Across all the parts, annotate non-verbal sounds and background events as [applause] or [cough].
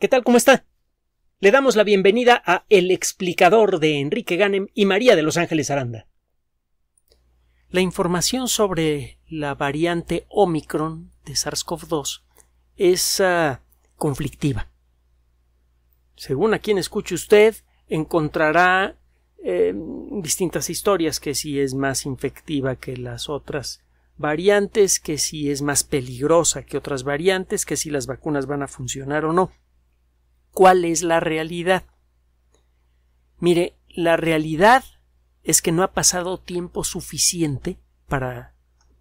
¿Qué tal? ¿Cómo está? Le damos la bienvenida a El explicador de Enrique Ganem y María de Los Ángeles Aranda. La información sobre la variante Omicron de SARS-CoV-2 es ah, conflictiva. Según a quien escuche usted, encontrará eh, distintas historias que si es más infectiva que las otras variantes, que si es más peligrosa que otras variantes, que si las vacunas van a funcionar o no cuál es la realidad. Mire, la realidad es que no ha pasado tiempo suficiente para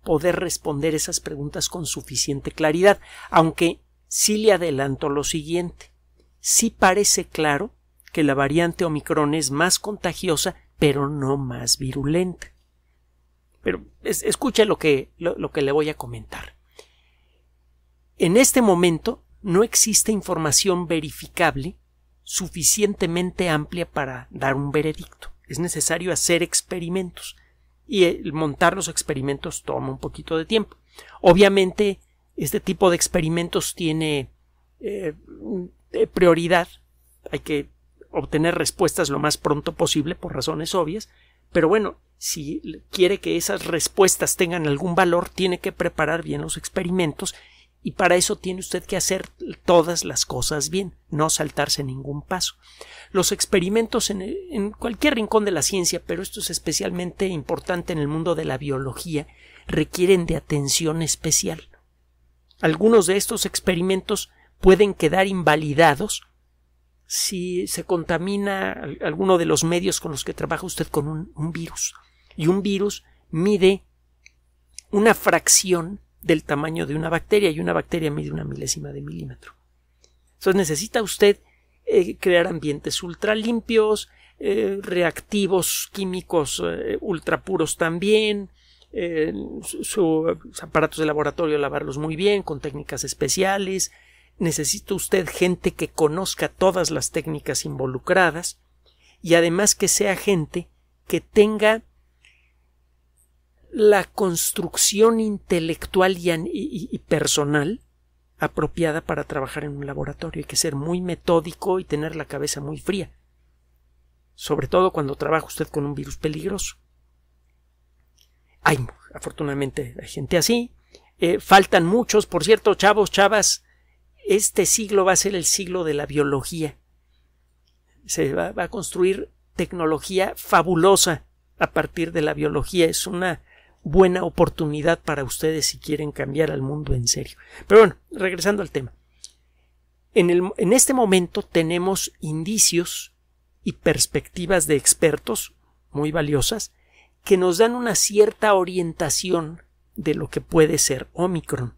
poder responder esas preguntas con suficiente claridad, aunque sí le adelanto lo siguiente. Sí parece claro que la variante Omicron es más contagiosa, pero no más virulenta. Pero escuche lo que le voy a comentar. En este momento no existe información verificable suficientemente amplia para dar un veredicto. Es necesario hacer experimentos y montar los experimentos toma un poquito de tiempo. Obviamente, este tipo de experimentos tiene eh, prioridad. Hay que obtener respuestas lo más pronto posible por razones obvias. Pero bueno, si quiere que esas respuestas tengan algún valor, tiene que preparar bien los experimentos y para eso tiene usted que hacer todas las cosas bien, no saltarse ningún paso. Los experimentos en, cualquier rincón de la ciencia, pero esto es especialmente importante en el mundo de la biología, requieren de atención especial. Algunos de estos experimentos pueden quedar invalidados si se contamina alguno de los medios con los que trabaja usted con un virus. Y un virus mide una fracción del tamaño de una bacteria y una bacteria mide una milésima de milímetro. Entonces necesita usted eh, crear ambientes ultra limpios, eh, reactivos químicos eh, ultra puros también, sus aparatos de laboratorio lavarlos muy bien con técnicas especiales. Necesita usted gente que conozca todas las técnicas involucradas y además que sea gente que tenga la construcción intelectual y, personal apropiada para trabajar en un laboratorio. Hay que ser muy metódico y tener la cabeza muy fría, sobre todo cuando trabaja usted con un virus peligroso. Hay, afortunadamente, hay gente así. Eh, faltan muchos, por cierto, chavos, chavas, este siglo va a ser el siglo de la biología. Se va a construir tecnología fabulosa a partir de la biología. Es una buena oportunidad para ustedes si quieren cambiar al mundo en serio. Pero bueno, regresando al tema. En, en este momento tenemos indicios y perspectivas de expertos muy valiosas que nos dan una cierta orientación de lo que puede ser Omicron.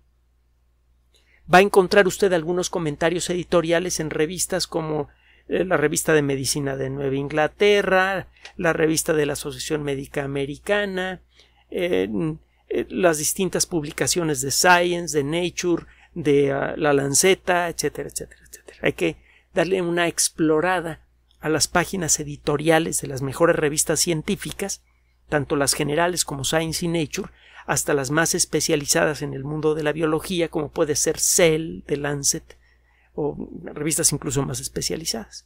Va a encontrar usted algunos comentarios editoriales en revistas como eh, la revista de medicina de Nueva Inglaterra, la revista de la Asociación Médica Americana, en eh, las distintas publicaciones de Science, de Nature, de ah, La Lanceta, etcétera, etcétera, etcétera. Hay que darle una explorada a las páginas editoriales de las mejores revistas científicas, tanto las generales como Science y Nature, hasta las más especializadas en el mundo de la biología, como puede ser Cell, de Lancet, o revistas incluso más especializadas.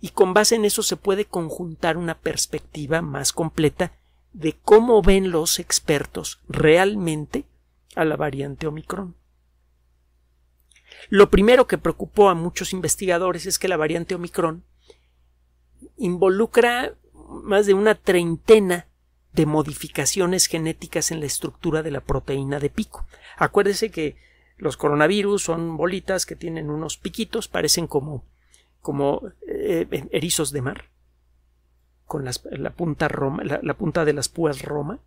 Y con base en eso se puede conjuntar una perspectiva más completa de cómo ven los expertos realmente a la variante Omicron. Lo primero que preocupó a muchos investigadores es que la variante Omicron involucra más de una treintena de modificaciones genéticas en la estructura de la proteína de pico. Acuérdese que los coronavirus son bolitas que tienen unos piquitos, parecen como, como eh, eh, erizos de mar con la, punta Roma, la punta de las púas Roma,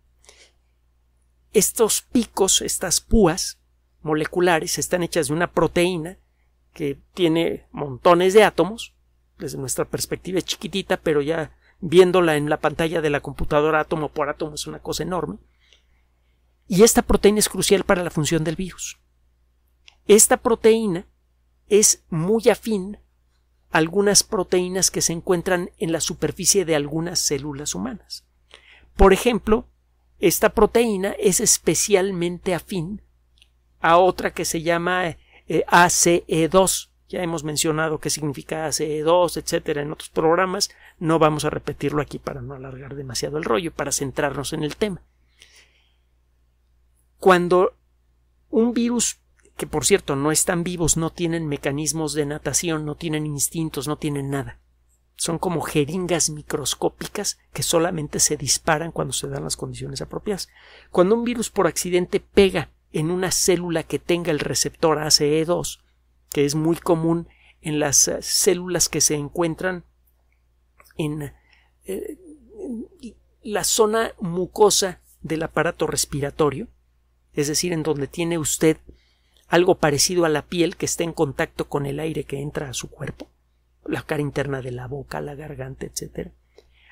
estos picos, estas púas moleculares están hechas de una proteína que tiene montones de átomos, desde nuestra perspectiva es chiquitita, pero ya viéndola en la pantalla de la computadora átomo por átomo es una cosa enorme. Y esta proteína es crucial para la función del virus. Esta proteína es muy afín algunas proteínas que se encuentran en la superficie de algunas células humanas. Por ejemplo, esta proteína es especialmente afín a otra que se llama eh, ACE2. Ya hemos mencionado qué significa ACE2, etcétera, en otros programas. No vamos a repetirlo aquí para no alargar demasiado el rollo, para centrarnos en el tema. Cuando un virus que por cierto no están vivos, no tienen mecanismos de natación, no tienen instintos, no tienen nada. Son como jeringas microscópicas que solamente se disparan cuando se dan las condiciones apropiadas. Cuando un virus por accidente pega en una célula que tenga el receptor ACE2, que es muy común en las eh, células que se encuentran en eh, la zona mucosa del aparato respiratorio, es decir, en donde tiene usted algo parecido a la piel que está en contacto con el aire que entra a su cuerpo, la cara interna de la boca, la garganta, etc.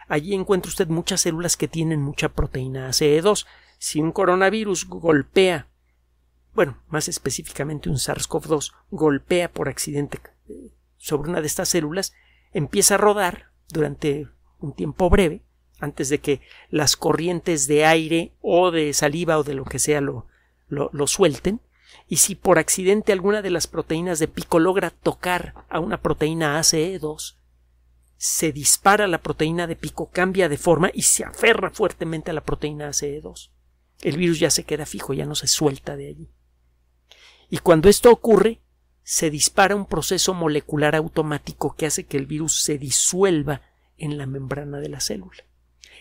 Allí encuentra usted muchas células que tienen mucha proteína ACE2. Si un coronavirus golpea, bueno, más específicamente un SARS-CoV-2 golpea por accidente eh, sobre una de estas células, empieza a rodar durante un tiempo breve, antes de que las corrientes de aire o de saliva o de lo que sea lo, lo, lo suelten, y si por accidente alguna de las proteínas de pico logra tocar a una proteína ACE2, se dispara la proteína de pico, cambia de forma y se aferra fuertemente a la proteína ACE2. El virus ya se queda fijo, ya no se suelta de allí. Y cuando esto ocurre, se dispara un proceso molecular automático que hace que el virus se disuelva en la membrana de la célula.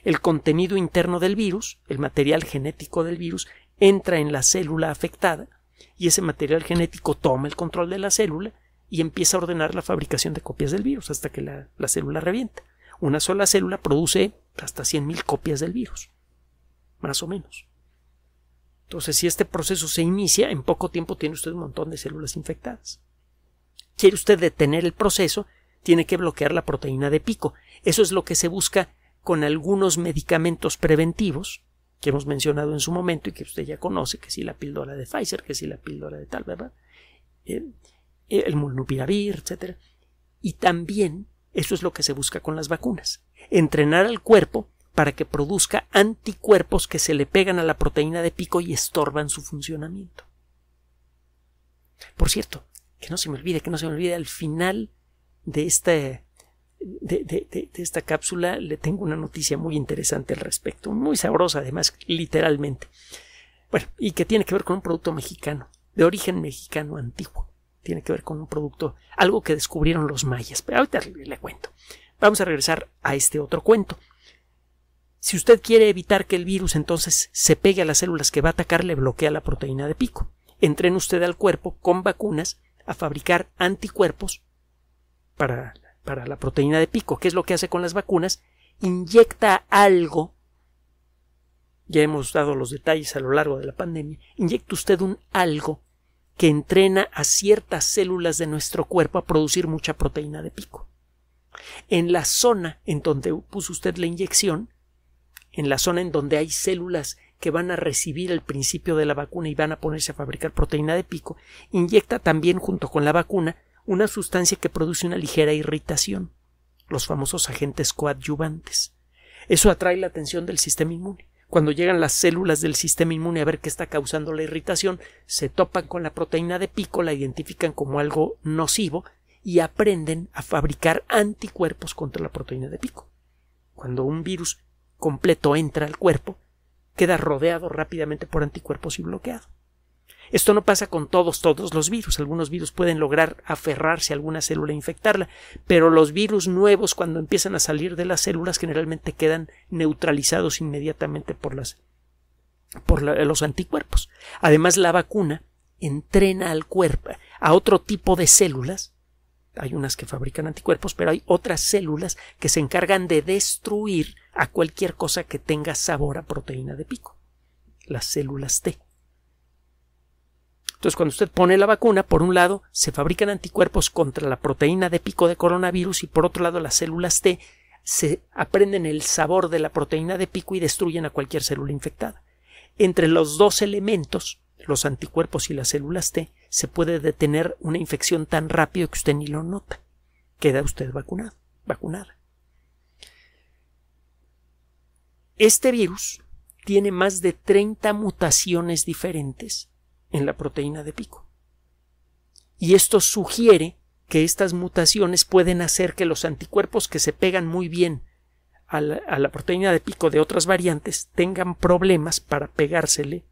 El contenido interno del virus, el material genético del virus, entra en la célula afectada y ese material genético toma el control de la célula y empieza a ordenar la fabricación de copias del virus hasta que la, célula revienta. Una sola célula produce hasta 100.000 copias del virus, más o menos. Entonces, si este proceso se inicia, en poco tiempo tiene usted un montón de células infectadas. Quiere usted detener el proceso, tiene que bloquear la proteína de pico. Eso es lo que se busca con algunos medicamentos preventivos que hemos mencionado en su momento y que usted ya conoce, que si la píldora de Pfizer, que si la píldora de tal, ¿verdad? Eh, eh, el molnupiravir, etcétera. Y también eso es lo que se busca con las vacunas, entrenar al cuerpo para que produzca anticuerpos que se le pegan a la proteína de pico y estorban su funcionamiento. Por cierto, que no se me olvide, que no se me olvide al final de este de, esta cápsula le tengo una noticia muy interesante al respecto, muy sabrosa además, literalmente. Bueno, y que tiene que ver con un producto mexicano, de origen mexicano antiguo. Tiene que ver con un producto, algo que descubrieron los mayas. Pero ahorita le, cuento. Vamos a regresar a este otro cuento. Si usted quiere evitar que el virus entonces se pegue a las células que va a atacar, le bloquea la proteína de pico. Entren usted al cuerpo con vacunas a fabricar anticuerpos para para la proteína de pico. ¿Qué es lo que hace con las vacunas? Inyecta algo. Ya hemos dado los detalles a lo largo de la pandemia. Inyecta usted un algo que entrena a ciertas células de nuestro cuerpo a producir mucha proteína de pico. En la zona en donde puso usted la inyección, en la zona en donde hay células que van a recibir el principio de la vacuna y van a ponerse a fabricar proteína de pico, inyecta también junto con la vacuna una sustancia que produce una ligera irritación, los famosos agentes coadyuvantes. Eso atrae la atención del sistema inmune. Cuando llegan las células del sistema inmune a ver qué está causando la irritación, se topan con la proteína de pico, la identifican como algo nocivo y aprenden a fabricar anticuerpos contra la proteína de pico. Cuando un virus completo entra al cuerpo, queda rodeado rápidamente por anticuerpos y bloqueado. Esto no pasa con todos, todos los virus. Algunos virus pueden lograr aferrarse a alguna célula e infectarla, pero los virus nuevos, cuando empiezan a salir de las células, generalmente quedan neutralizados inmediatamente por, las, por los anticuerpos. Además, la vacuna entrena al cuerpo a otro tipo de células. Hay unas que fabrican anticuerpos, pero hay otras células que se encargan de destruir a cualquier cosa que tenga sabor a proteína de pico, las células T. Entonces, cuando usted pone la vacuna, por un lado se fabrican anticuerpos contra la proteína de pico de coronavirus y por otro lado las células T se aprenden el sabor de la proteína de pico y destruyen a cualquier célula infectada. Entre los dos elementos, los anticuerpos y las células T, se puede detener una infección tan rápido que usted ni lo nota. Queda usted vacunado, vacunada. Este virus tiene más de 30 mutaciones diferentes en la proteína de pico. Y esto sugiere que estas mutaciones pueden hacer que los anticuerpos que se pegan muy bien a la, proteína de pico de otras variantes tengan problemas para pegársele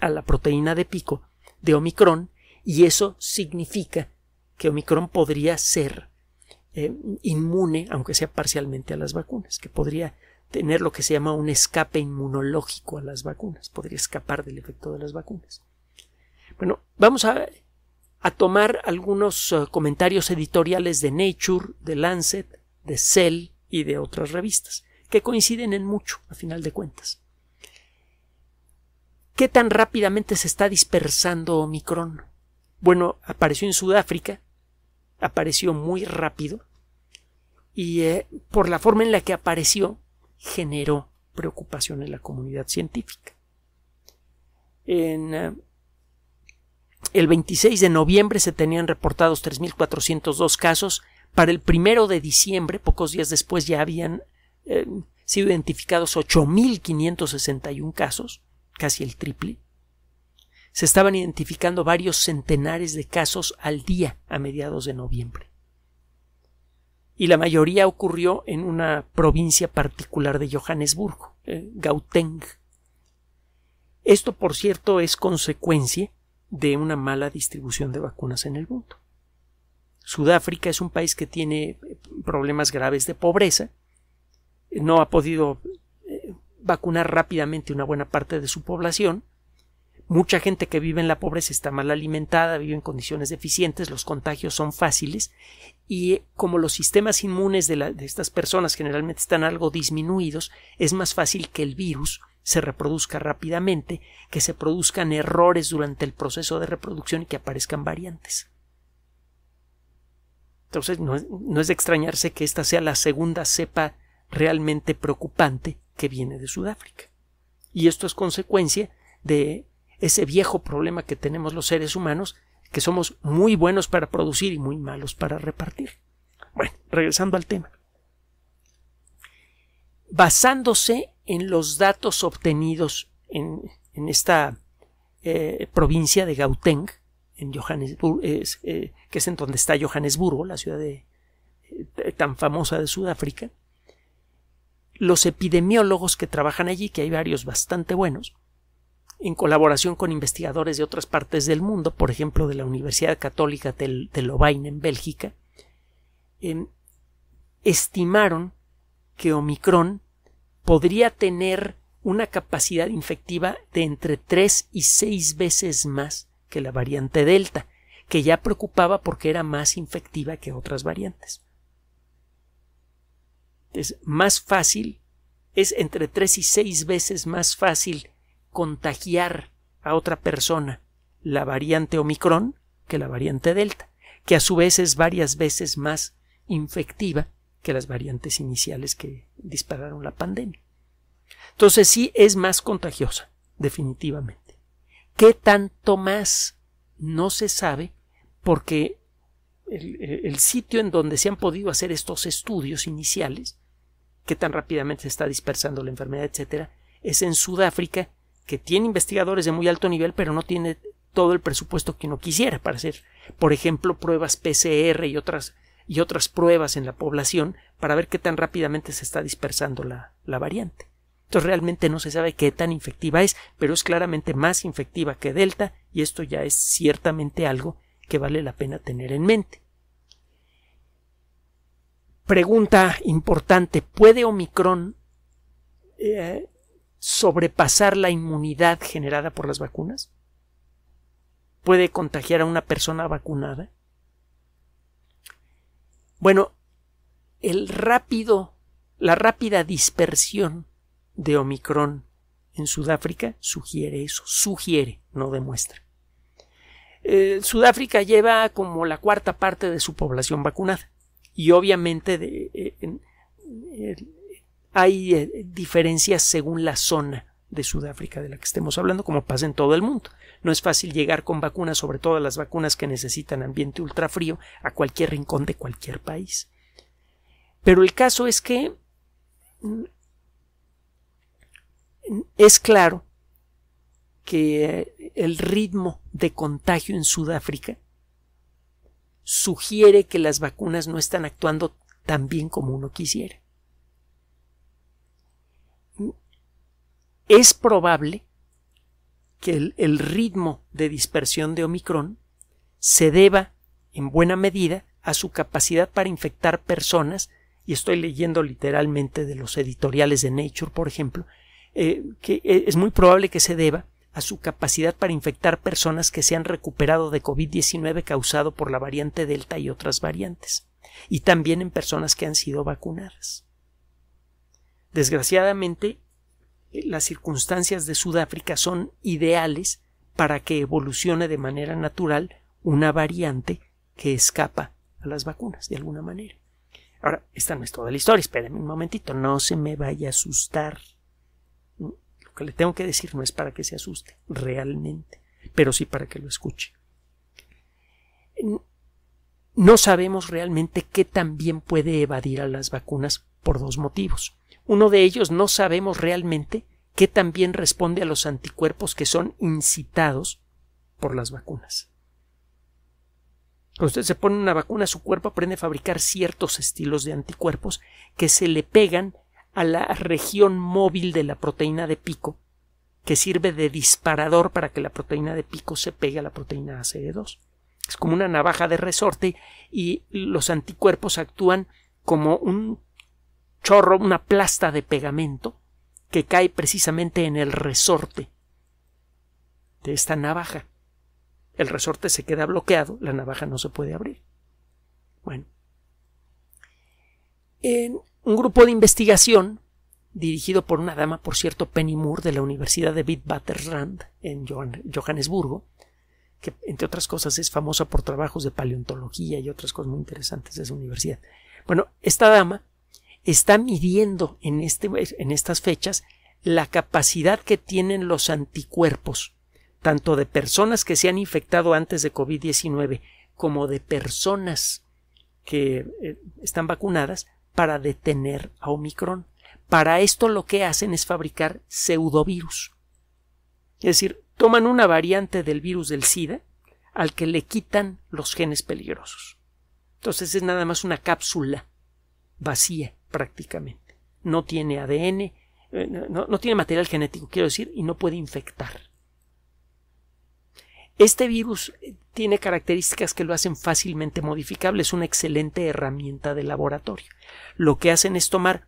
a la proteína de pico de Omicron y eso significa que Omicron podría ser eh, inmune, aunque sea parcialmente a las vacunas, que podría tener lo que se llama un escape inmunológico a las vacunas, podría escapar del efecto de las vacunas. Bueno, vamos a, a tomar algunos eh, comentarios editoriales de Nature, de Lancet, de Cell y de otras revistas, que coinciden en mucho, a final de cuentas. ¿Qué tan rápidamente se está dispersando Omicron? Bueno, apareció en Sudáfrica, apareció muy rápido, y eh, por la forma en la que apareció, generó preocupación en la comunidad científica. En, eh, el 26 de noviembre se tenían reportados 3.402 casos, para el 1 de diciembre, pocos días después, ya habían eh, sido identificados 8.561 casos, casi el triple. Se estaban identificando varios centenares de casos al día a mediados de noviembre. Y la mayoría ocurrió en una provincia particular de Johannesburgo, eh, Gauteng. Esto, por cierto, es consecuencia de una mala distribución de vacunas en el mundo. Sudáfrica es un país que tiene eh, problemas graves de pobreza, no ha podido eh, vacunar rápidamente una buena parte de su población, mucha gente que vive en la pobreza está mal alimentada, vive en condiciones deficientes, los contagios son fáciles y eh, como los sistemas inmunes de, estas personas generalmente están algo disminuidos, es más fácil que el virus se reproduzca rápidamente, que se produzcan errores durante el proceso de reproducción y que aparezcan variantes. Entonces, no es, de extrañarse que esta sea la segunda cepa realmente preocupante que viene de Sudáfrica. Y esto es consecuencia de ese viejo problema que tenemos los seres humanos, que somos muy buenos para producir y muy malos para repartir. Bueno, regresando al tema. Basándose en los datos obtenidos en, esta eh, provincia de Gauteng, en eh, que es en donde está Johannesburgo, la ciudad eh, tan famosa de Sudáfrica, los epidemiólogos que trabajan allí, que hay varios bastante buenos, en colaboración con investigadores de otras partes del mundo, por ejemplo de la Universidad Católica de Lovain en Bélgica, em, estimaron que Omicron podría tener una capacidad infectiva de entre 3 y 6 veces más que la variante Delta, que ya preocupaba porque era más infectiva que otras variantes. Es más fácil, es entre 3 y 6 veces más fácil contagiar a otra persona la variante Omicron que la variante Delta, que a su vez es varias veces más infectiva que las variantes iniciales que dispararon la pandemia. Entonces sí es más contagiosa, definitivamente. ¿Qué tanto más? No se sabe porque el, sitio en donde se han podido hacer estos estudios iniciales, qué tan rápidamente se está dispersando la enfermedad, etc., es en Sudáfrica, que tiene investigadores de muy alto nivel, pero no tiene todo el presupuesto que uno quisiera para hacer, por ejemplo, pruebas PCR y otras y otras pruebas en la población para ver qué tan rápidamente se está dispersando la, variante. Entonces realmente no se sabe qué tan infectiva es, pero es claramente más infectiva que Delta y esto ya es ciertamente algo que vale la pena tener en mente. Pregunta importante, ¿puede Omicron eh, sobrepasar la inmunidad generada por las vacunas? ¿Puede contagiar a una persona vacunada? Bueno, el rápido, la rápida dispersión de Omicron en Sudáfrica sugiere eso, sugiere, no demuestra. Eh, Sudáfrica lleva como la cuarta parte de su población vacunada y obviamente eh, eh, hay diferencias según la zona de Sudáfrica de la que estemos hablando, como pasa en todo el mundo. No es fácil llegar con vacunas, sobre todo las vacunas que necesitan ambiente ultrafrío, a cualquier rincón de cualquier país. Pero el caso es que mm, es claro que eh, el ritmo de contagio en Sudáfrica sugiere que las vacunas no están actuando tan bien como uno quisiera. es probable que el, ritmo de dispersión de Omicron se deba en buena medida a su capacidad para infectar personas, y estoy leyendo literalmente de los editoriales de Nature, por ejemplo, eh, que e, es muy probable que se deba a su capacidad para infectar personas que se han recuperado de COVID-19 causado por la variante Delta y otras variantes, y también en personas que han sido vacunadas. Desgraciadamente, las circunstancias de Sudáfrica son ideales para que evolucione de manera natural una variante que escapa a las vacunas de alguna manera. Ahora, esta no es toda la historia, espérenme un momentito, no se me vaya a asustar. Lo que le tengo que decir no es para que se asuste, realmente, pero sí para que lo escuche. No sabemos realmente qué también puede evadir a las vacunas por dos motivos. Uno de ellos no sabemos realmente qué también responde a los anticuerpos que son incitados por las vacunas. Cuando usted se pone una vacuna, su cuerpo aprende a fabricar ciertos estilos de anticuerpos que se le pegan a la región móvil de la proteína de pico, que sirve de disparador para que la proteína de pico se pegue a la proteína acd 2 Es como una navaja de resorte y los anticuerpos actúan como un chorro, una plasta de pegamento que cae precisamente en el resorte de esta navaja. El resorte se queda bloqueado, la navaja no se puede abrir. Bueno, en un grupo de investigación dirigido por una dama, por cierto, Penny Moore, de la Universidad de Witwatersrand en Johannesburgo, que entre otras cosas es famosa por trabajos de paleontología y otras cosas muy interesantes de esa universidad. Bueno, esta dama está midiendo en, este, en estas fechas la capacidad que tienen los anticuerpos, tanto de personas que se han infectado antes de COVID-19 como de personas que eh, están vacunadas para detener a Omicron. Para esto lo que hacen es fabricar pseudovirus. Es decir, toman una variante del virus del SIDA al que le quitan los genes peligrosos. Entonces es nada más una cápsula vacía prácticamente. No tiene ADN, eh, no, tiene material genético, quiero decir, y no puede infectar. Este virus eh, tiene características que lo hacen fácilmente modificable, es una excelente herramienta de laboratorio. Lo que hacen es tomar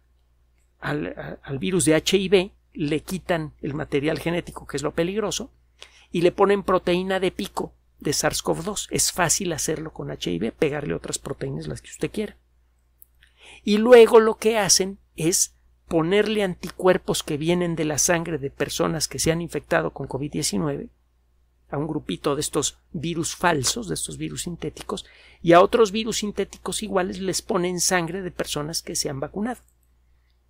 al, al virus de HIV, le quitan el material genético, que es lo peligroso, y le ponen proteína de pico de SARS-CoV-2. Es fácil hacerlo con HIV, pegarle otras proteínas las que usted quiera y luego lo que hacen es ponerle anticuerpos que vienen de la sangre de personas que se han infectado con COVID-19 a un grupito de estos virus falsos, de estos virus sintéticos, y a otros virus sintéticos iguales les ponen sangre de personas que se han vacunado.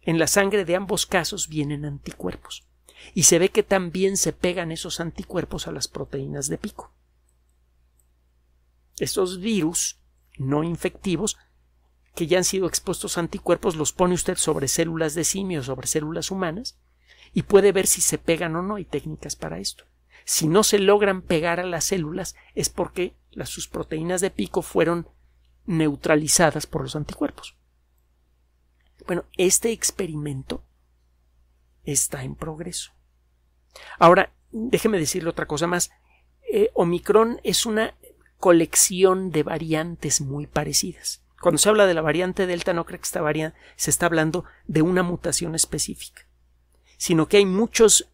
En la sangre de ambos casos vienen anticuerpos. Y se ve que también se pegan esos anticuerpos a las proteínas de pico. Estos virus no infectivos que ya han sido expuestos anticuerpos, los pone usted sobre células de simios, sobre células humanas, y puede ver si se pegan o no. Hay técnicas para esto. Si no se logran pegar a las células es porque las, sus proteínas de pico fueron neutralizadas por los anticuerpos. Bueno, este experimento está en progreso. Ahora, déjeme decirle otra cosa más. Eh, Omicron es una colección de variantes muy parecidas. Cuando se habla de la variante delta, no creo que esta variante se está hablando de una mutación específica, sino que hay muchos,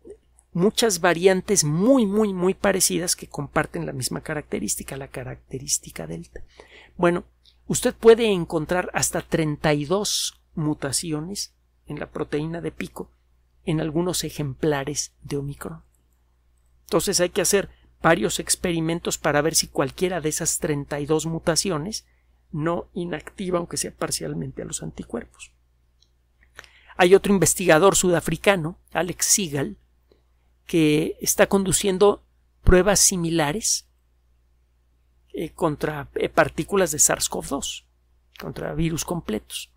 muchas variantes muy, muy, muy parecidas que comparten la misma característica, la característica delta. Bueno, usted puede encontrar hasta 32 mutaciones en la proteína de pico en algunos ejemplares de Omicron. Entonces hay que hacer varios experimentos para ver si cualquiera de esas 32 mutaciones no inactiva, aunque sea parcialmente, a los anticuerpos. Hay otro investigador sudafricano, Alex Sigal, que está conduciendo pruebas similares eh, contra eh, partículas de SARS-CoV-2, contra virus completos.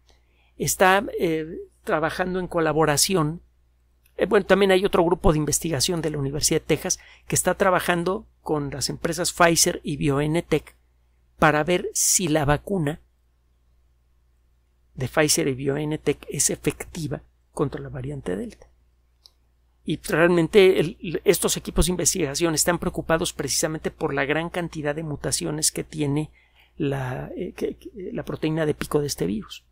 Está eh, trabajando en colaboración. bueno, también hay otro grupo de investigación de la Universidad de Texas que está trabajando con las empresas Pfizer y BioNTech para ver si la vacuna de Pfizer y BioNTech es efectiva contra la variante Delta. Y realmente estos equipos de investigación están preocupados precisamente por la gran cantidad de mutaciones que tiene la eh, proteína de pico de este virus.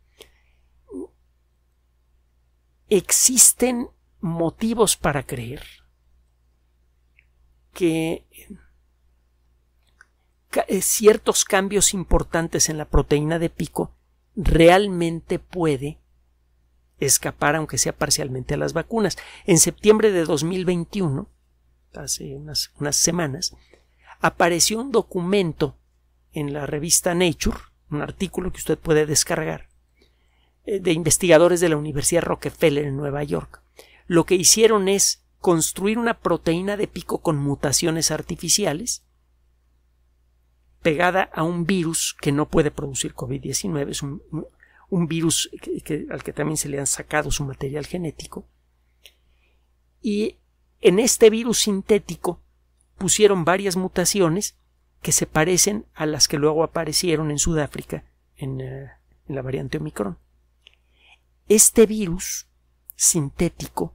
Existen motivos para creer que eh, ciertos cambios importantes en la proteína de pico realmente puede escapar, aunque sea parcialmente, a las vacunas. En septiembre de 2021, hace unas, unas semanas, apareció un documento en la revista Nature, un artículo que usted puede descargar, eh, de investigadores de la Universidad Rockefeller en Nueva York. Lo que hicieron es construir una proteína de pico con mutaciones artificiales pegada a un virus que no puede producir COVID-19, es un, virus al que también se le han sacado su material genético. Y en este virus sintético pusieron varias mutaciones que se parecen a las que luego aparecieron en Sudáfrica en eh, la variante Omicron. Este virus sintético,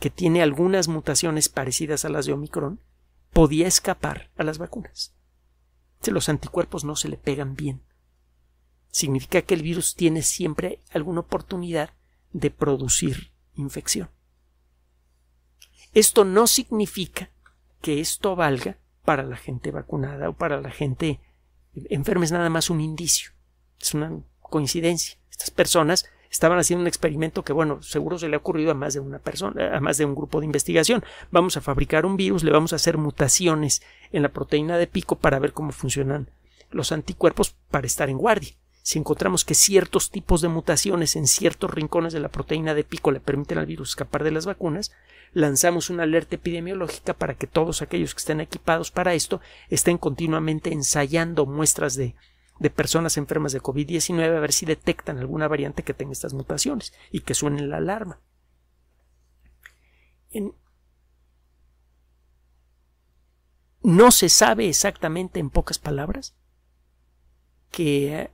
que tiene algunas mutaciones parecidas a las de Omicron, podía escapar a las vacunas. Este, los anticuerpos no se le pegan bien. Significa que el virus tiene siempre alguna oportunidad de producir infección. Esto no significa que esto valga para la gente vacunada o para la gente enferma, es nada más un indicio, es una coincidencia. Estas personas estaban haciendo un experimento que, bueno, seguro se le ha ocurrido a más de una persona, a más de un grupo de investigación. Vamos a fabricar un virus, le vamos a hacer mutaciones en la proteína de pico para ver cómo funcionan los anticuerpos para estar en guardia. Si encontramos que ciertos tipos de mutaciones en ciertos rincones de la proteína de pico le permiten al virus escapar de las vacunas, lanzamos una alerta epidemiológica para que todos aquellos que estén equipados para esto estén continuamente ensayando muestras de de personas enfermas de COVID-19 a ver si detectan alguna variante que tenga estas mutaciones y que suene la alarma. No se sabe exactamente, en pocas palabras, eh,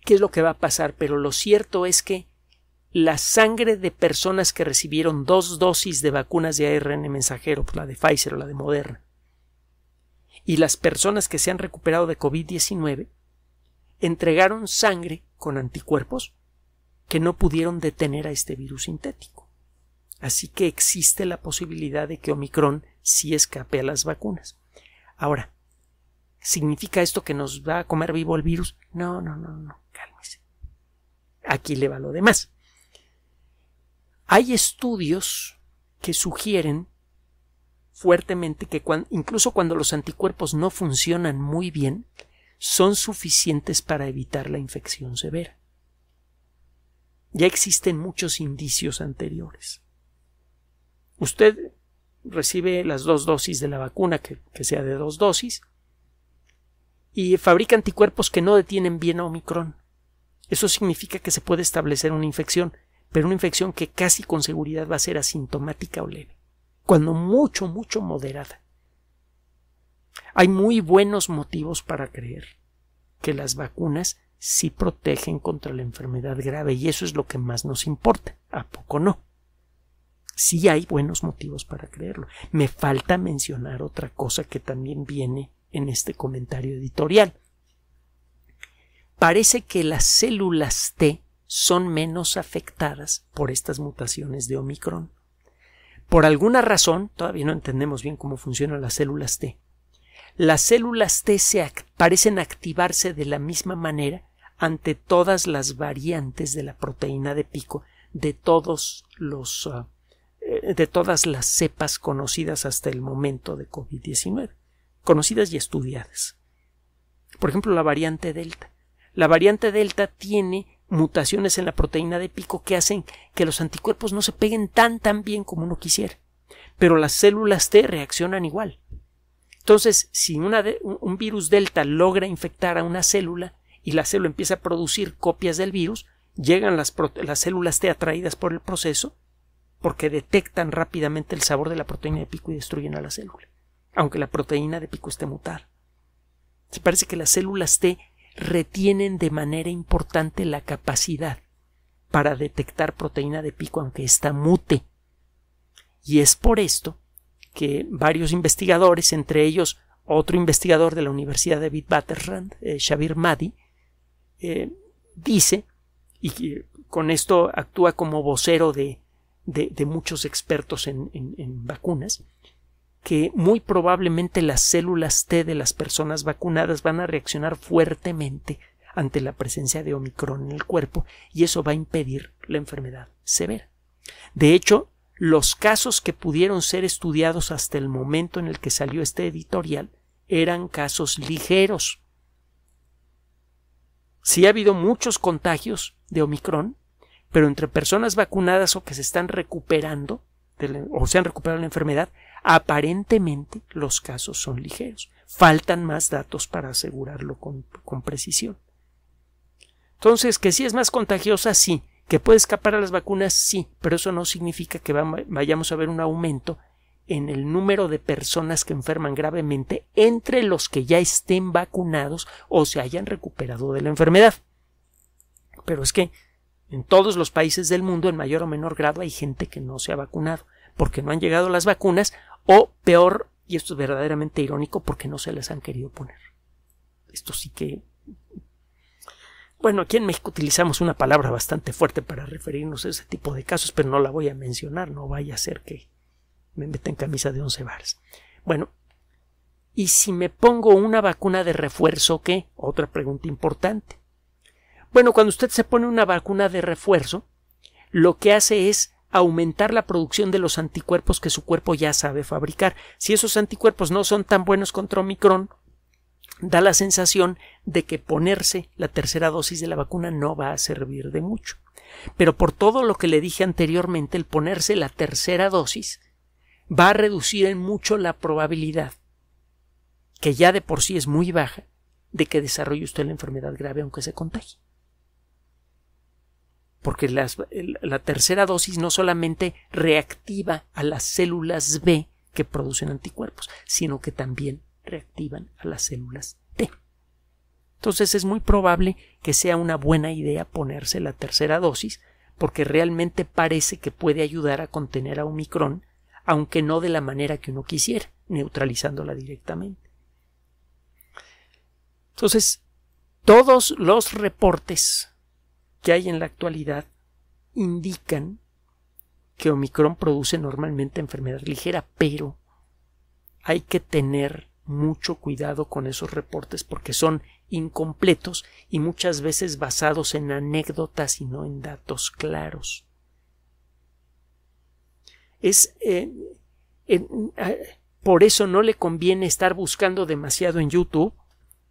qué es lo que va a pasar, pero lo cierto es que la sangre de personas que recibieron dos dosis de vacunas de ARN mensajero, pues, la de Pfizer o la de Moderna, y las personas que se han recuperado de COVID-19 entregaron sangre con anticuerpos que no pudieron detener a este virus sintético. Así que existe la posibilidad de que Omicron sí escape a las vacunas. Ahora, ¿significa esto que nos va a comer vivo el virus? No, no, no, no, cálmese. Aquí le va lo demás. Hay estudios que sugieren fuertemente que incluso cuando los anticuerpos no funcionan muy bien, son suficientes para evitar la infección severa. Ya existen muchos indicios anteriores. Usted recibe las dos dosis de la vacuna, que, que sea de dos dosis, y fabrica anticuerpos que no detienen bien a Omicron. Eso significa que se puede establecer una infección, pero una infección que casi con seguridad va a ser asintomática o leve cuando mucho, mucho moderada. Hay muy buenos motivos para creer que las vacunas sí protegen contra la enfermedad grave y eso es lo que más nos importa. ¿A poco no? Sí hay buenos motivos para creerlo. Me falta mencionar otra cosa que también viene en este comentario editorial. Parece que las células T son menos afectadas por estas mutaciones de Omicron. Por alguna razón, todavía no entendemos bien cómo funcionan las células T, las células T parecen activarse de la misma manera ante todas las variantes de la proteína de pico de todos los ah, eh, de todas las cepas conocidas hasta el momento de COVID-19, conocidas y estudiadas. Por ejemplo, la variante delta. La variante delta tiene mutaciones en la proteína de pico que hacen que los anticuerpos no se peguen tan tan bien como uno quisiera. Pero las células T reaccionan igual. Entonces, si un virus delta logra infectar a una célula y la célula empieza a producir copias del virus, llegan las, las células T atraídas por el proceso porque detectan rápidamente el sabor de la proteína de pico y destruyen a la célula, aunque la proteína de pico esté mutada. Se parece que las células T retienen de manera importante la capacidad para detectar proteína de pico aunque está mute. Y es por esto que varios investigadores, entre ellos otro investigador de la Universidad de Witwatersrand, eh, Shabir Madi, eh, dice, y con esto actúa como vocero de, de, muchos expertos en vacunas, que muy probablemente las células T de las personas vacunadas van a reaccionar fuertemente ante la presencia de Omicron en el cuerpo y eso va a impedir la enfermedad severa. De hecho, los casos que pudieron ser estudiados hasta el momento en el que salió este editorial eran casos ligeros. Sí ha habido muchos contagios de Omicron, pero entre personas vacunadas o que se están recuperando o se han recuperado la enfermedad, Aparentemente los casos son ligeros. Faltan más datos para asegurarlo con, precisión. Entonces, que si es más contagiosa, sí. Que puede escapar a las vacunas, sí. Pero eso no significa que vayamos a ver un aumento en el número de personas que enferman gravemente entre los que ya estén vacunados o se hayan recuperado de la enfermedad. Pero es que en todos los países del mundo, en mayor o menor grado, hay gente que no se ha vacunado, porque no han llegado las vacunas o peor, y esto es verdaderamente irónico, porque no se les han querido poner. Esto sí que... Bueno, aquí en México utilizamos una palabra bastante fuerte para referirnos a ese tipo de casos, pero no la voy a mencionar, no vaya a ser que me metan en camisa de once varas. Bueno, ¿y si me pongo una vacuna de refuerzo qué? Otra pregunta importante. Bueno, cuando usted se pone una vacuna de refuerzo, lo que hace es aumentar la producción de los anticuerpos que su cuerpo ya sabe fabricar. Si esos anticuerpos no son tan buenos contra Omicron, da la sensación de que ponerse la tercera dosis de la vacuna no va a servir de mucho. Pero por todo lo que le dije anteriormente, el ponerse la tercera dosis va a reducir en mucho la probabilidad, que ya de por sí es muy baja, de que desarrolle usted la enfermedad grave aunque se contagie porque la tercera dosis no solamente reactiva a las células B que producen anticuerpos, sino que también reactivan a las células T. Entonces es muy probable que sea una buena idea ponerse la tercera dosis, porque realmente parece que puede ayudar a contener a Omicron, aunque no de la manera que uno quisiera, neutralizándola directamente. Entonces, todos los reportes que hay en la actualidad indican que Omicron produce normalmente enfermedad ligera, pero hay que tener mucho cuidado con esos reportes porque son incompletos y muchas veces basados en anécdotas y no en datos claros. Es eh, por eso no le conviene estar buscando demasiado en YouTube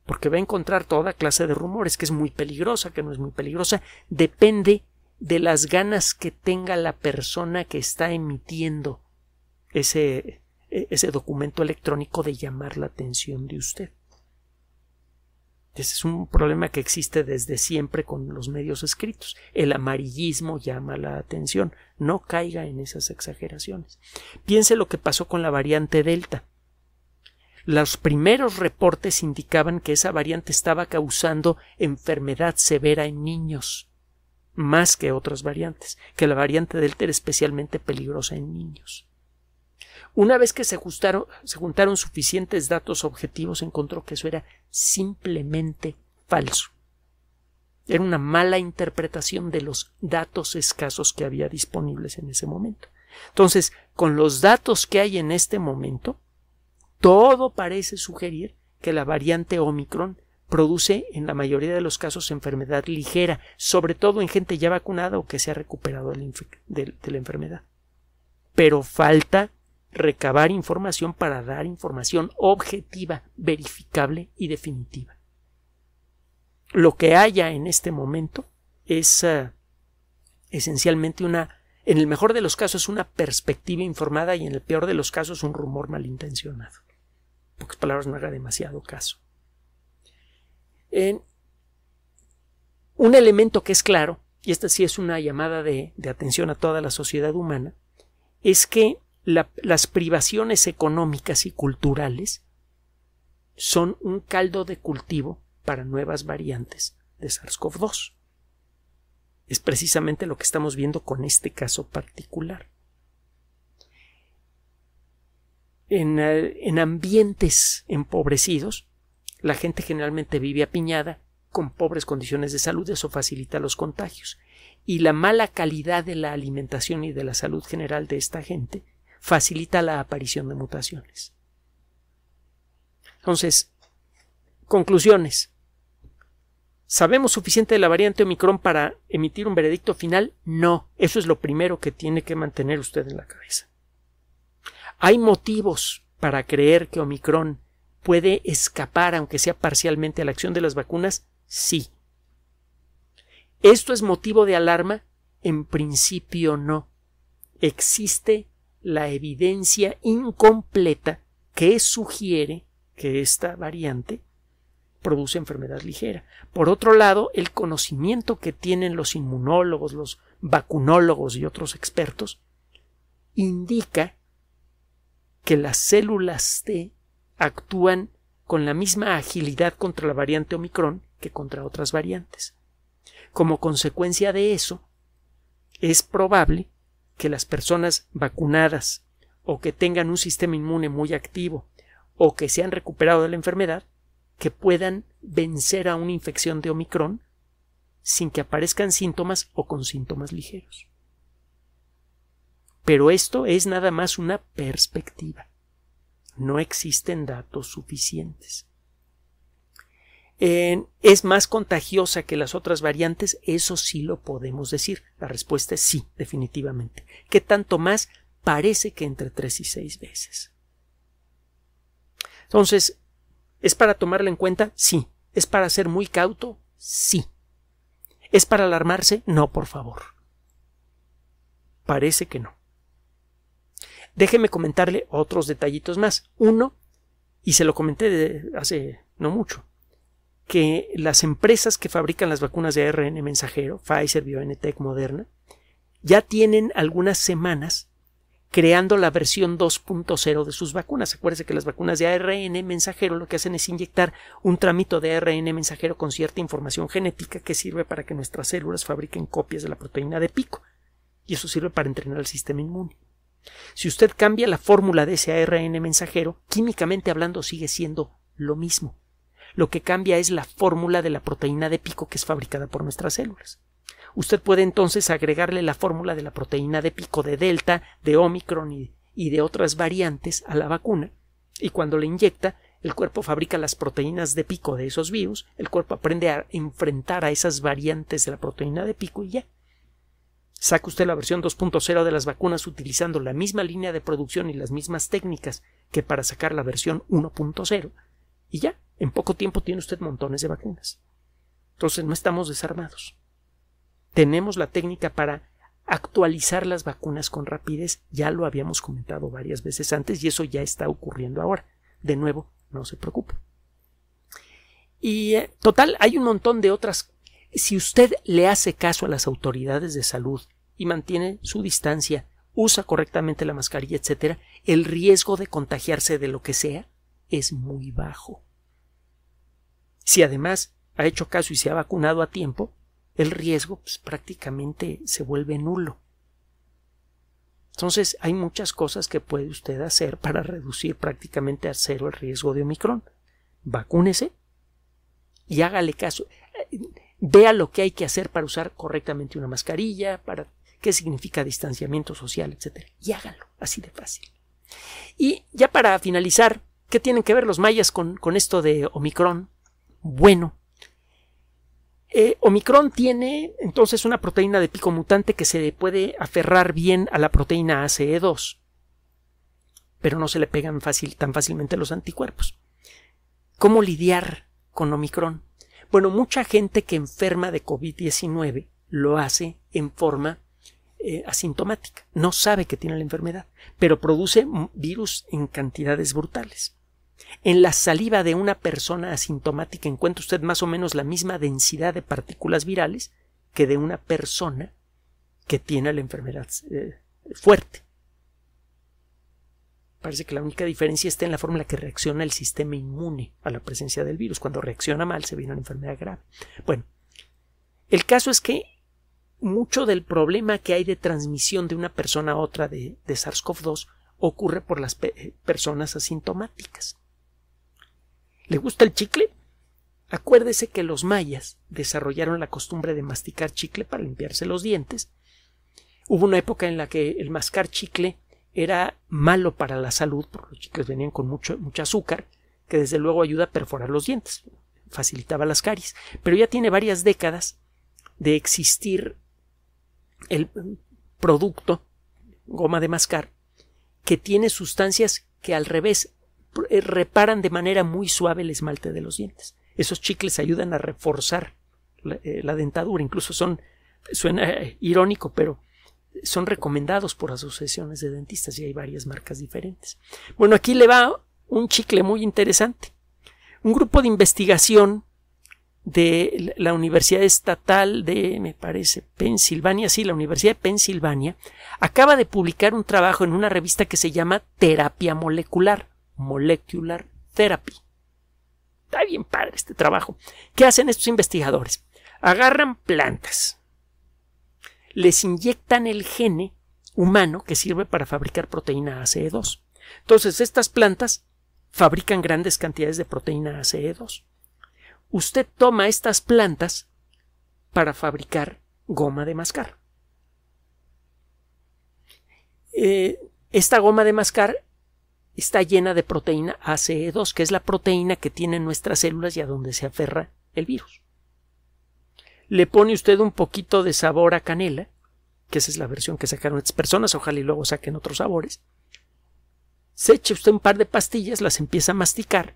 porque va a encontrar toda clase de rumores, que es muy peligrosa, que no es muy peligrosa, depende de las ganas que tenga la persona que está emitiendo ese, e, ese documento electrónico de llamar la atención de usted. Ese es un problema que existe desde siempre con los medios escritos. El amarillismo llama la atención. No caiga en esas exageraciones. Piense lo que pasó con la variante Delta. Los primeros reportes indicaban que esa variante estaba causando enfermedad severa en niños, más que otras variantes, que la variante Delta era especialmente peligrosa en niños. Una vez que se, se juntaron suficientes datos objetivos, encontró que eso era simplemente falso. Era una mala interpretación de los datos escasos que había disponibles en ese momento. Entonces, con los datos que hay en este momento, todo parece sugerir que la variante Omicron produce en la mayoría de los casos enfermedad ligera, sobre todo en gente ya vacunada o que se ha recuperado de la enfermedad. Pero falta recabar información para dar información objetiva, verificable y definitiva. Lo que haya en este momento es eh, esencialmente una, en el mejor de los casos, una perspectiva informada y en el peor de los casos, un rumor malintencionado pocas palabras, no haga demasiado caso. un elemento que es claro, y esta sí es una llamada de, atención a toda la sociedad humana, es que las privaciones económicas y culturales son un caldo de cultivo para nuevas variantes de SARS-CoV-2. Es precisamente lo que estamos viendo con este caso particular. Eh, en, ambientes empobrecidos, la gente generalmente vive apiñada con pobres condiciones de salud, eso facilita los contagios. Y la mala calidad de la alimentación y de la salud general de esta gente facilita la aparición de mutaciones. Entonces, conclusiones. ¿Sabemos suficiente de la variante Omicron para emitir un veredicto final? No, eso es lo primero que tiene que mantener usted en la cabeza. Hay motivos para creer que Omicron puede escapar, aunque sea parcialmente, a la acción de las vacunas. Sí. ¿Esto es motivo de alarma? En principio no. Existe la evidencia incompleta que sugiere que esta variante produce enfermedad ligera. Por otro lado, el conocimiento que tienen los inmunólogos, los vacunólogos y otros expertos indica que las células T actúan con la misma agilidad contra la variante Omicron que contra otras variantes. Como consecuencia de eso, es probable que las personas vacunadas o que tengan un sistema inmune muy activo o que se han recuperado de la enfermedad que puedan vencer a una infección de Omicron sin que aparezcan síntomas o con síntomas ligeros. Pero esto es nada más una perspectiva. No existen datos suficientes. ¿Es más contagiosa que las otras variantes? Eso sí lo podemos decir. La respuesta es sí, definitivamente. ¿Qué tanto más? Parece que entre tres y seis veces. Entonces, ¿es para tomarla en cuenta? Sí. ¿Es para ser muy cauto? Sí. ¿Es para alarmarse? No, por favor. Parece que no. Déjeme comentarle otros detallitos más. Uno, y se lo comenté hace no mucho, que las empresas que fabrican las vacunas de ARN mensajero, Pfizer, BioNTech, Moderna, ya tienen algunas semanas creando la versión 2.0 de sus vacunas. Acuérdense que las vacunas de ARN mensajero lo que hacen es inyectar un trámite de ARN mensajero con cierta información genética que sirve para que nuestras células fabriquen copias de la proteína de pico. Y eso sirve para entrenar el sistema inmune. Si usted cambia la fórmula de ese ARN mensajero, químicamente hablando sigue siendo lo mismo. Lo que cambia es la fórmula de la proteína de pico que es fabricada por nuestras células. Usted puede entonces agregarle la fórmula de la proteína de pico de delta, de omicron y, de otras variantes a la vacuna, y cuando le inyecta, el cuerpo fabrica las proteínas de pico de esos virus, el cuerpo aprende a enfrentar a esas variantes de la proteína de pico y ya. Saca usted la versión 2.0 de las vacunas utilizando la misma línea de producción y las mismas técnicas que para sacar la versión 1.0 y ya, en poco tiempo tiene usted montones de vacunas. Entonces no estamos desarmados. Tenemos la técnica para actualizar las vacunas con rapidez, ya lo habíamos comentado varias veces antes y eso ya está ocurriendo ahora. De nuevo, no se preocupe. Y eh, total, hay un montón de otras si usted le hace caso a las autoridades de salud y mantiene su distancia, usa correctamente la mascarilla, etc., el riesgo de contagiarse de lo que sea es muy bajo. Si además ha hecho caso y se ha vacunado a tiempo, el riesgo pues, prácticamente se vuelve nulo. Entonces hay muchas cosas que puede usted hacer para reducir prácticamente a cero el riesgo de Omicron. Vacúnese y hágale caso vea lo que hay que hacer para usar correctamente una mascarilla, para qué significa distanciamiento social, etc. Y hágalo, así de fácil. Y ya para finalizar, ¿qué tienen que ver los mayas con, esto de Omicron? Bueno, eh, Omicron tiene entonces una proteína de pico mutante que se puede aferrar bien a la proteína ACE2, pero no se le pegan fácil, tan fácilmente los anticuerpos. ¿Cómo lidiar con Omicron? Bueno, mucha gente que enferma de COVID-19 lo hace en forma eh, asintomática, no sabe que tiene la enfermedad, pero produce virus en cantidades brutales. En la saliva de una persona asintomática encuentra usted más o menos la misma densidad de partículas virales que de una persona que tiene la enfermedad eh, fuerte. Parece que la única diferencia está en la forma en la que reacciona el sistema inmune a la presencia del virus. Cuando reacciona mal se viene una enfermedad grave. Bueno, el caso es que mucho del problema que hay de transmisión de una persona a otra de, SARS-CoV-2 ocurre por las personas asintomáticas. ¿Le gusta el chicle? Acuérdese que los mayas desarrollaron la costumbre de masticar chicle para limpiarse los dientes. Hubo una época en la que el mascar chicle era malo para la salud, porque los chicles venían con mucho, azúcar, que desde luego ayuda a perforar los dientes, facilitaba las caries. Pero ya tiene varias décadas de existir el mm, producto, goma de mascar, que tiene sustancias que al revés eh, reparan de manera muy suave el esmalte de los dientes. Esos chicles ayudan a reforzar la, eh, dentadura, incluso son, suena eh, irónico, pero son recomendados por asociaciones de dentistas y hay varias marcas diferentes. Bueno, aquí le va un chicle muy interesante. Un grupo de investigación de la Universidad Estatal de, me parece, Pensilvania, sí, la Universidad de Pensilvania, acaba de publicar un trabajo en una revista que se llama Terapia Molecular, Molecular Therapy. Está bien padre este trabajo. ¿Qué hacen estos investigadores? Agarran plantas, les inyectan el gene humano que sirve para fabricar proteína ACE2. Entonces, estas plantas fabrican grandes cantidades de proteína ACE2. Usted toma estas plantas para fabricar goma de mascar. Eh, esta goma de mascar está llena de proteína ACE2, que es la proteína que tienen nuestras células y a donde se aferra el virus le pone usted un poquito de sabor a canela, que esa es la versión que sacaron estas personas, ojalá y luego saquen otros sabores. Se eche usted un par de pastillas, las empieza a masticar,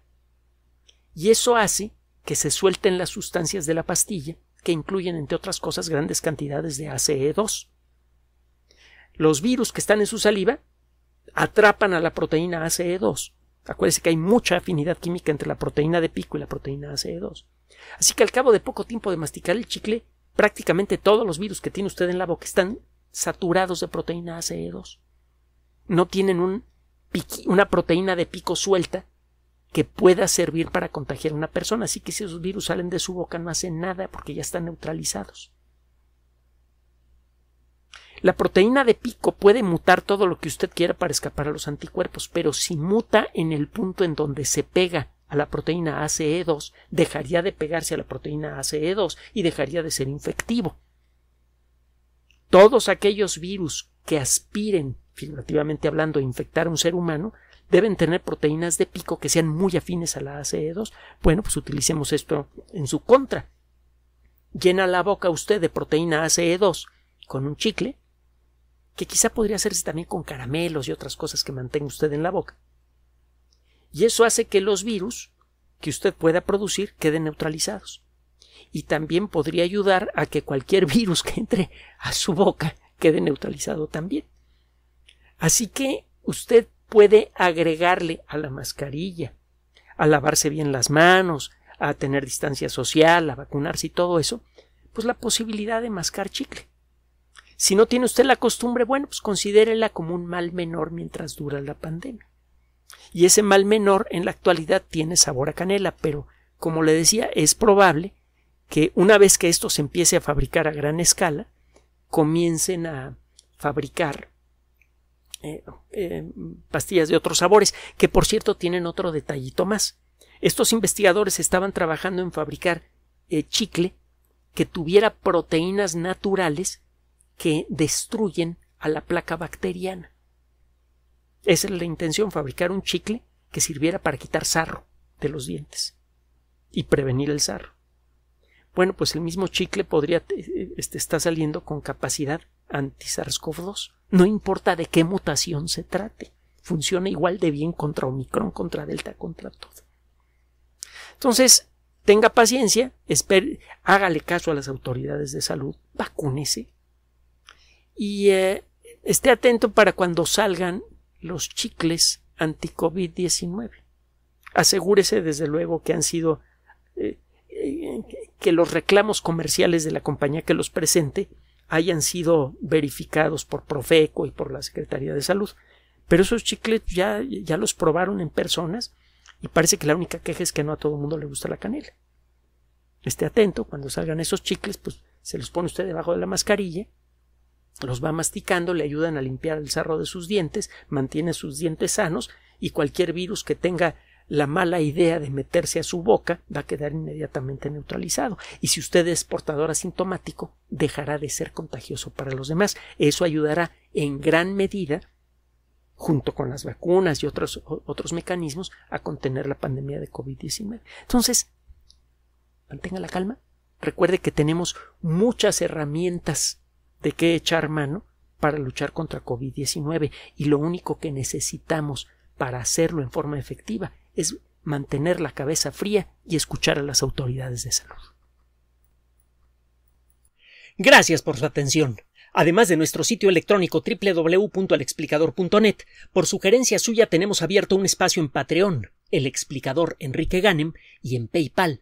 y eso hace que se suelten las sustancias de la pastilla, que incluyen, entre otras cosas, grandes cantidades de ACE2. Los virus que están en su saliva atrapan a la proteína ACE2. Acuérdese que hay mucha afinidad química entre la proteína de pico y la proteína ACE2. Así que al cabo de poco tiempo de masticar el chicle, prácticamente todos los virus que tiene usted en la boca están saturados de proteína ACE2. No tienen un una proteína de pico suelta que pueda servir para contagiar a una persona. Así que si esos virus salen de su boca no hacen nada porque ya están neutralizados. La proteína de pico puede mutar todo lo que usted quiera para escapar a los anticuerpos, pero si muta en el punto en donde se pega a la proteína ACE2, dejaría de pegarse a la proteína ACE2 y dejaría de ser infectivo. Todos aquellos virus que aspiren, figurativamente hablando, a infectar a un ser humano, deben tener proteínas de pico que sean muy afines a la ACE2. Bueno, pues utilicemos esto en su contra. Llena la boca usted de proteína ACE2 con un chicle, que quizá podría hacerse también con caramelos y otras cosas que mantenga usted en la boca y eso hace que los virus que usted pueda producir queden neutralizados. Y también podría ayudar a que cualquier [laughs] virus que entre a su boca quede neutralizado también. Así que usted puede agregarle a la mascarilla, a lavarse bien las manos, a tener distancia social, a vacunarse y todo eso, pues la posibilidad de mascar chicle. Si no tiene usted la costumbre, bueno, pues considérela como un mal menor mientras dura la pandemia y ese mal menor en la actualidad tiene sabor a canela, pero como le decía, es probable que una vez que esto se empiece a fabricar a gran escala, comiencen a fabricar eh, eh, pastillas de otros sabores, que por cierto tienen otro detallito más. Estos investigadores estaban trabajando en fabricar eh, chicle que tuviera proteínas naturales que destruyen a la placa bacteriana. Esa la intención, fabricar un chicle que sirviera para quitar sarro de los dientes y prevenir el sarro. Bueno, pues el mismo chicle podría eh, este, está saliendo con capacidad anti-SARS-CoV-2. No importa de qué mutación se trate, funciona igual de bien contra Omicron, contra Delta, contra todo. Entonces, tenga paciencia, hágale caso a las autoridades de salud, vacúnese y eh, esté atento para cuando salgan los chicles anti-COVID-19. Asegúrese, desde luego, que han sido eh, eh, que los reclamos comerciales de la compañía que los presente hayan sido verificados por Profeco y por la Secretaría de Salud. Pero esos chicles ya, ya los probaron en personas y parece que la única queja es que no a todo el mundo le gusta la canela. Esté atento, cuando salgan esos chicles, pues se los pone usted debajo de la mascarilla los va masticando, le ayudan a limpiar el sarro de sus dientes, mantiene sus dientes sanos y cualquier virus que tenga la mala idea de meterse a su boca va a quedar inmediatamente neutralizado. Y si usted es portador asintomático, dejará de ser contagioso para los demás. Eso ayudará en gran medida, junto con las vacunas y otros, otros mecanismos, a contener la pandemia de COVID-19. Entonces, mantenga la calma. Recuerde que tenemos muchas herramientas de qué echar mano para luchar contra COVID-19 y lo único que necesitamos para hacerlo en forma efectiva es mantener la cabeza fría y escuchar a las autoridades de salud. Gracias por su atención. Además de nuestro sitio electrónico www.alexplicador.net, por sugerencia suya tenemos abierto un espacio en Patreon, el explicador Enrique Ganem, y en PayPal,